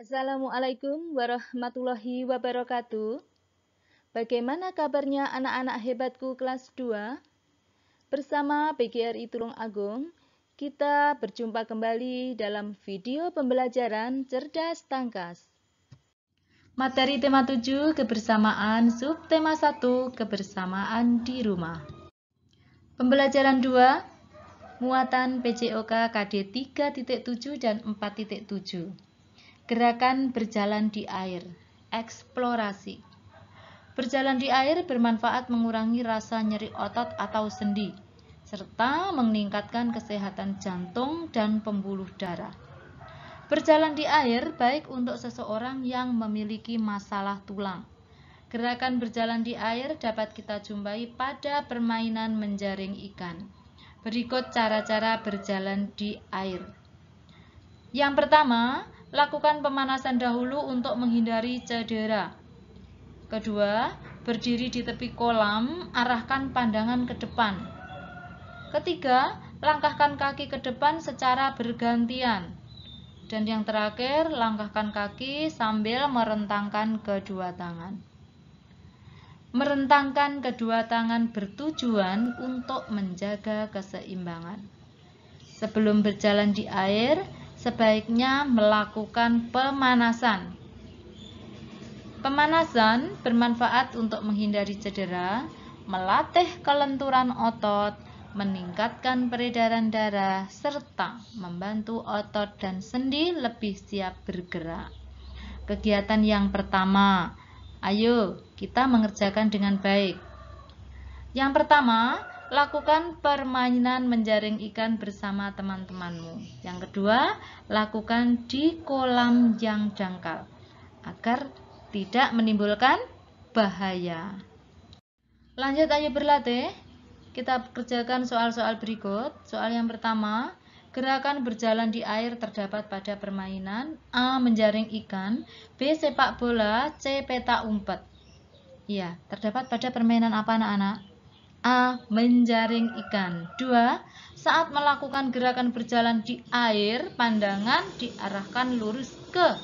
Assalamualaikum warahmatullahi wabarakatuh. Bagaimana kabarnya anak-anak hebatku kelas 2? Bersama PGRI Tulung Agung, kita berjumpa kembali dalam video pembelajaran Cerdas Tangkas. Materi tema 7 kebersamaan, subtema 1 kebersamaan di rumah. Pembelajaran 2 muatan PJOK KD 3.7 dan 4.7. Gerakan berjalan di air, eksplorasi. Berjalan di air bermanfaat mengurangi rasa nyeri otot atau sendi, serta meningkatkan kesehatan jantung dan pembuluh darah. Berjalan di air baik untuk seseorang yang memiliki masalah tulang. Gerakan berjalan di air dapat kita jumpai pada permainan menjaring ikan. Berikut cara-cara berjalan di air. Yang pertama, Lakukan pemanasan dahulu untuk menghindari cedera. Kedua, berdiri di tepi kolam, arahkan pandangan ke depan. Ketiga, langkahkan kaki ke depan secara bergantian. Dan yang terakhir, langkahkan kaki sambil merentangkan kedua tangan. Merentangkan kedua tangan bertujuan untuk menjaga keseimbangan. Sebelum berjalan di air, sebaiknya melakukan pemanasan. Pemanasan bermanfaat untuk menghindari cedera, melatih kelenturan otot, meningkatkan peredaran darah, serta membantu otot dan sendi lebih siap bergerak. Kegiatan yang pertama, ayo kita mengerjakan dengan baik. Yang pertama, lakukan permainan menjaring ikan bersama teman-temanmu. Yang kedua, lakukan di kolam yang dangkal agar tidak menimbulkan bahaya. Lanjut ayo berlatih. Kita kerjakan soal-soal berikut. Soal yang pertama, Gerakan berjalan di air terdapat pada permainan A. Menjaring ikan B. Sepak bola C. Peta umpet Iya, terdapat pada permainan apa anak-anak? A. Menjaring ikan 2. Saat melakukan gerakan berjalan di air, pandangan diarahkan lurus ke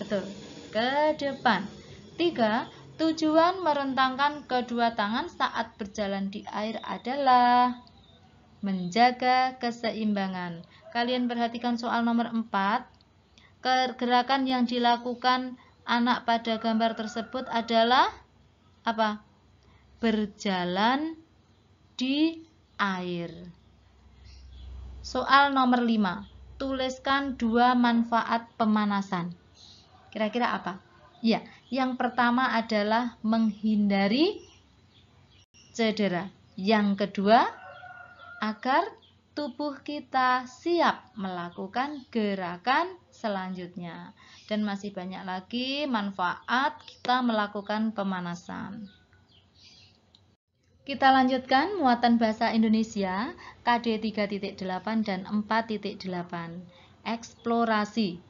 Betul, ke depan 3. Tujuan merentangkan kedua tangan saat berjalan di air adalah Menjaga keseimbangan Kalian perhatikan soal nomor 4 Gerakan yang dilakukan anak pada gambar tersebut adalah Apa? berjalan di air. Soal nomor 5. Tuliskan dua manfaat pemanasan. Kira-kira apa? Ya, yang pertama adalah menghindari cedera. Yang kedua, agar tubuh kita siap melakukan gerakan selanjutnya. Dan masih banyak lagi manfaat kita melakukan pemanasan. Kita lanjutkan muatan bahasa Indonesia KD 3.8 dan 4.8. Eksplorasi.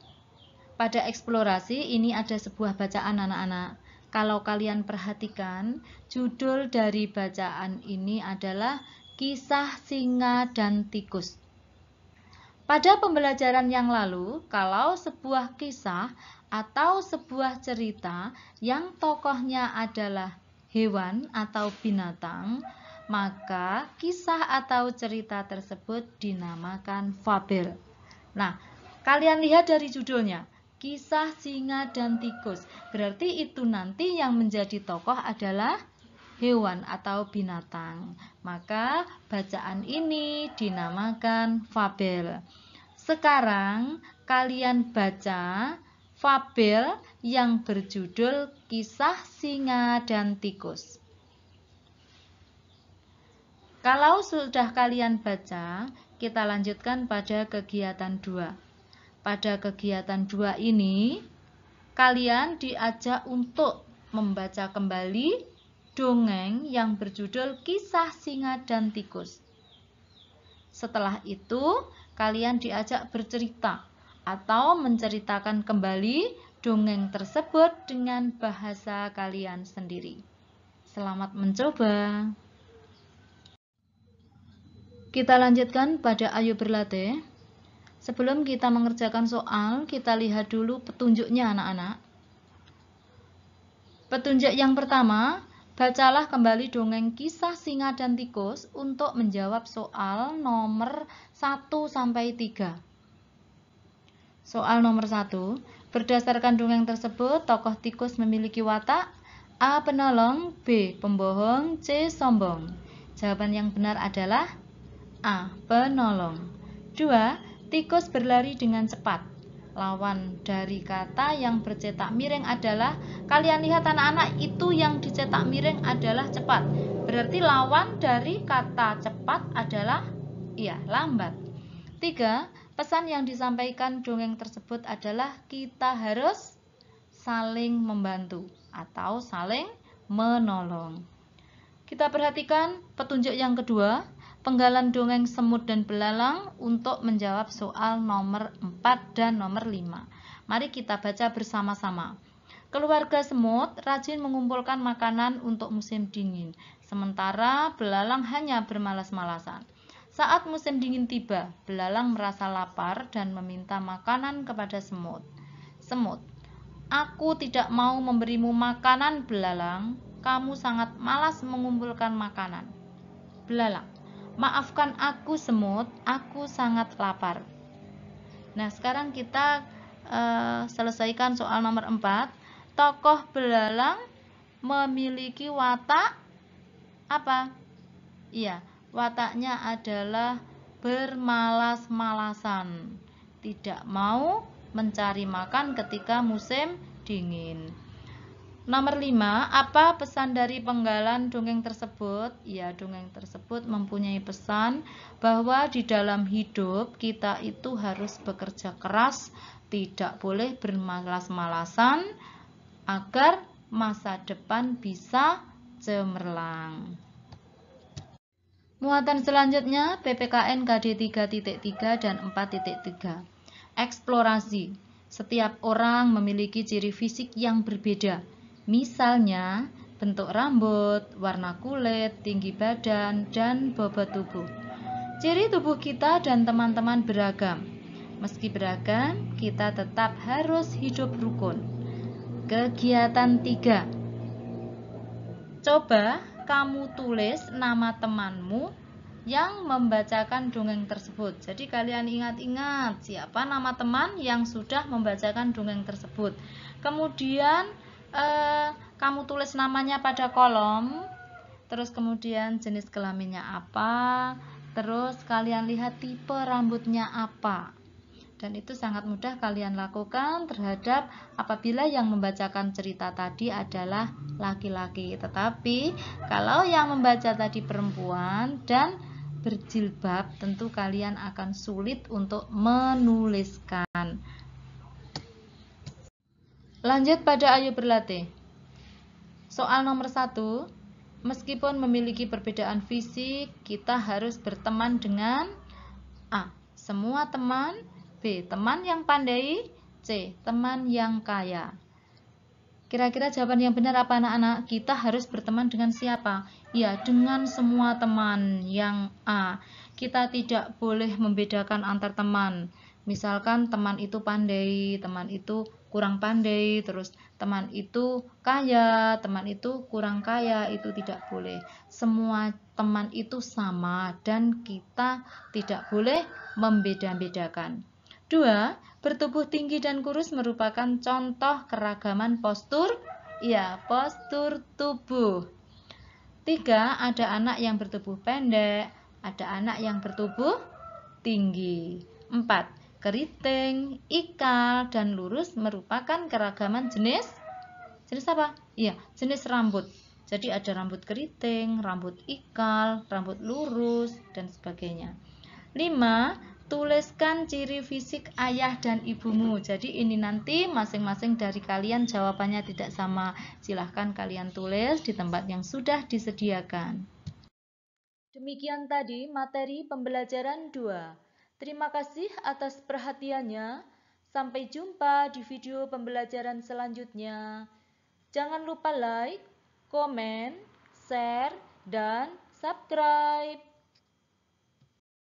Pada eksplorasi ini ada sebuah bacaan anak-anak. Kalau kalian perhatikan, judul dari bacaan ini adalah Kisah Singa dan Tikus. Pada pembelajaran yang lalu, kalau sebuah kisah atau sebuah cerita yang tokohnya adalah hewan atau binatang, maka kisah atau cerita tersebut dinamakan fabel. Nah, kalian lihat dari judulnya, kisah singa dan tikus. Berarti itu nanti yang menjadi tokoh adalah hewan atau binatang. Maka bacaan ini dinamakan fabel. Sekarang kalian baca fabel yang berjudul Kisah Singa dan Tikus. Kalau sudah kalian baca, kita lanjutkan pada kegiatan 2. Pada kegiatan 2 ini, kalian diajak untuk membaca kembali dongeng yang berjudul Kisah Singa dan Tikus. Setelah itu, kalian diajak bercerita atau menceritakan kembali dongeng tersebut dengan bahasa kalian sendiri. Selamat mencoba. Kita lanjutkan pada ayo berlatih. Sebelum kita mengerjakan soal, kita lihat dulu petunjuknya anak-anak. Petunjuk yang pertama, bacalah kembali dongeng kisah singa dan tikus untuk menjawab soal nomor 1 sampai 3. Soal nomor satu, Berdasarkan dongeng tersebut, tokoh tikus memiliki watak A. Penolong B. Pembohong C. Sombong Jawaban yang benar adalah A. Penolong 2. Tikus berlari dengan cepat Lawan dari kata yang bercetak miring adalah Kalian lihat anak-anak itu yang dicetak miring adalah cepat Berarti lawan dari kata cepat adalah Iya, lambat 3. Pesan yang disampaikan dongeng tersebut adalah kita harus saling membantu atau saling menolong. Kita perhatikan petunjuk yang kedua, penggalan dongeng semut dan belalang untuk menjawab soal nomor 4 dan nomor 5. Mari kita baca bersama-sama. Keluarga semut rajin mengumpulkan makanan untuk musim dingin, sementara belalang hanya bermalas-malasan. Saat musim dingin tiba, belalang merasa lapar dan meminta makanan kepada semut. Semut, aku tidak mau memberimu makanan, belalang. Kamu sangat malas mengumpulkan makanan. Belalang, maafkan aku, semut. Aku sangat lapar. Nah, sekarang kita uh, selesaikan soal nomor 4. Tokoh belalang memiliki watak apa? Iya, wataknya adalah bermalas-malasan, tidak mau mencari makan ketika musim dingin. Nomor 5, apa pesan dari penggalan dongeng tersebut? Ya, dongeng tersebut mempunyai pesan bahwa di dalam hidup kita itu harus bekerja keras, tidak boleh bermalas-malasan agar masa depan bisa cemerlang. Muatan selanjutnya PPKN KD 3.3 dan 4.3. Eksplorasi. Setiap orang memiliki ciri fisik yang berbeda. Misalnya, bentuk rambut, warna kulit, tinggi badan, dan bobot tubuh. Ciri tubuh kita dan teman-teman beragam. Meski beragam, kita tetap harus hidup rukun. Kegiatan 3. Coba kamu tulis nama temanmu yang membacakan dongeng tersebut. Jadi kalian ingat-ingat siapa nama teman yang sudah membacakan dongeng tersebut. Kemudian eh, kamu tulis namanya pada kolom, terus kemudian jenis kelaminnya apa, terus kalian lihat tipe rambutnya apa dan itu sangat mudah kalian lakukan terhadap apabila yang membacakan cerita tadi adalah laki-laki. Tetapi kalau yang membaca tadi perempuan dan berjilbab, tentu kalian akan sulit untuk menuliskan. Lanjut pada ayo berlatih. Soal nomor satu, meskipun memiliki perbedaan fisik, kita harus berteman dengan A. Semua teman B. Teman yang pandai C. Teman yang kaya Kira-kira jawaban yang benar apa anak-anak? Kita harus berteman dengan siapa? Ya, dengan semua teman yang A. Kita tidak boleh membedakan antar teman. Misalkan teman itu pandai, teman itu kurang pandai, terus teman itu kaya, teman itu kurang kaya, itu tidak boleh. Semua teman itu sama dan kita tidak boleh membeda-bedakan. Dua, bertubuh tinggi dan kurus merupakan contoh keragaman postur, ya, postur tubuh. Tiga, ada anak yang bertubuh pendek, ada anak yang bertubuh tinggi. Empat, keriting, ikal, dan lurus merupakan keragaman jenis jenis apa? Ya, jenis rambut. Jadi ada rambut keriting, rambut ikal, rambut lurus, dan sebagainya. 5 tuliskan ciri fisik ayah dan ibumu. Jadi ini nanti masing-masing dari kalian jawabannya tidak sama. Silahkan kalian tulis di tempat yang sudah disediakan. Demikian tadi materi pembelajaran 2. Terima kasih atas perhatiannya. Sampai jumpa di video pembelajaran selanjutnya. Jangan lupa like, komen, share, dan subscribe.